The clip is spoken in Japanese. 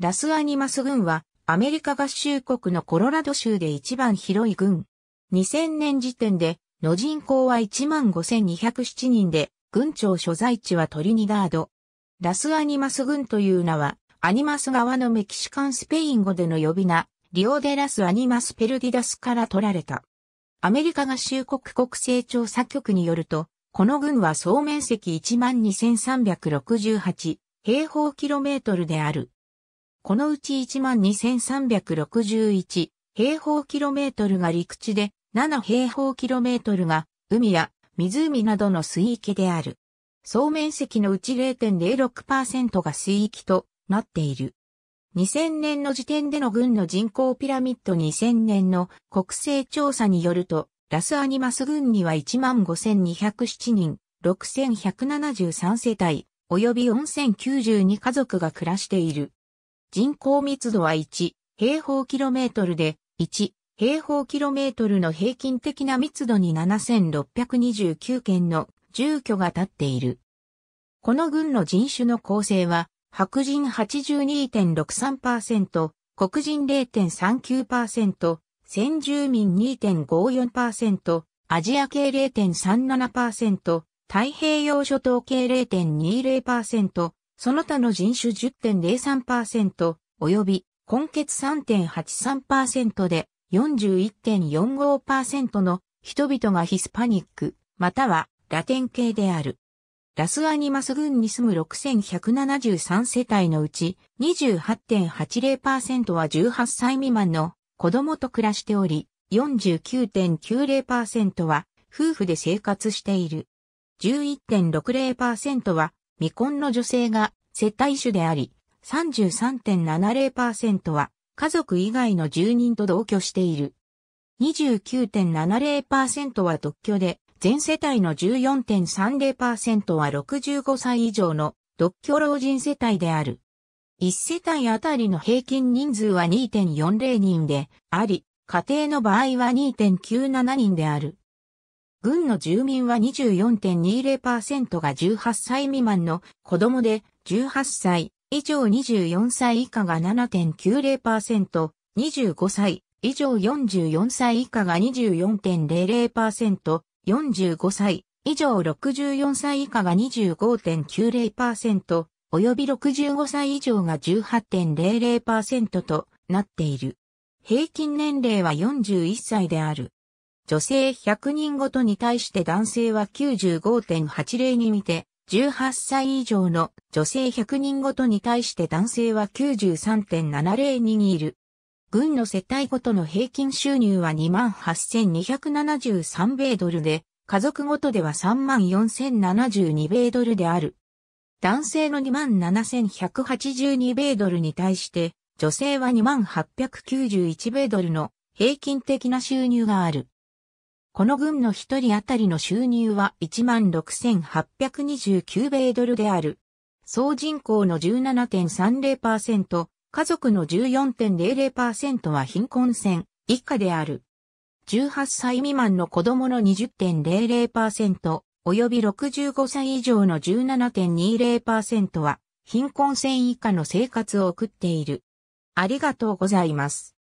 ラスアニマス軍は、アメリカ合衆国のコロラド州で一番広い軍。2000年時点で、の人口は15,207人で、軍庁所在地はトリニダード。ラスアニマス軍という名は、アニマス側のメキシカンスペイン語での呼び名、リオデラスアニマスペルディダスから取られた。アメリカ合衆国国勢調査局によると、この軍は総面積12,368平方キロメートルである。このうち12,361平方キロメートルが陸地で、7平方キロメートルが海や湖などの水域である。総面積のうち0.06%が水域となっている。2000年の時点での軍の人口ピラミッド2000年の国勢調査によると、ラスアニマス軍には15,207人、6,173世帯、及び4,092家族が暮らしている。人口密度は1平方キロメートルで、1平方キロメートルの平均的な密度に7629件の住居が建っている。この軍の人種の構成は、白人82.63%、黒人0.39%、先住民2.54%、アジア系0.37%、太平洋諸島系0.20%、その他の人種10.03%、及び根血3.83%で41.45%の人々がヒスパニック、またはラテン系である。ラスアニマス群に住む6173世帯のうち28.80%は18歳未満の子供と暮らしており、49.90%は夫婦で生活している。11.60%は未婚の女性が接待種であり、33.70%は家族以外の住人と同居している。29.70%は独居で、全世帯の14.30%は65歳以上の独居老人世帯である。1世帯あたりの平均人数は2.40人であり、家庭の場合は2.97人である。軍の住民は24.20%が18歳未満の子供で、18歳以上24歳以下が7.90%、25歳以上44歳以下が24.00%、45歳以上64歳以下が25.90%、及び65歳以上が18.00%となっている。平均年齢は41歳である。女性100人ごとに対して男性は95.80に見て、18歳以上の女性100人ごとに対して男性は93.70にいる。軍の世帯ごとの平均収入は28,273米ドルで、家族ごとでは34,072米ドルである。男性の27,182米ドルに対して、女性は2891米ドルの平均的な収入がある。この軍の一人当たりの収入は16,829米ドルである。総人口の17.30%、家族の14.00%は貧困線以下である。18歳未満の子供の20.00%、及び65歳以上の17.20%は貧困線以下の生活を送っている。ありがとうございます。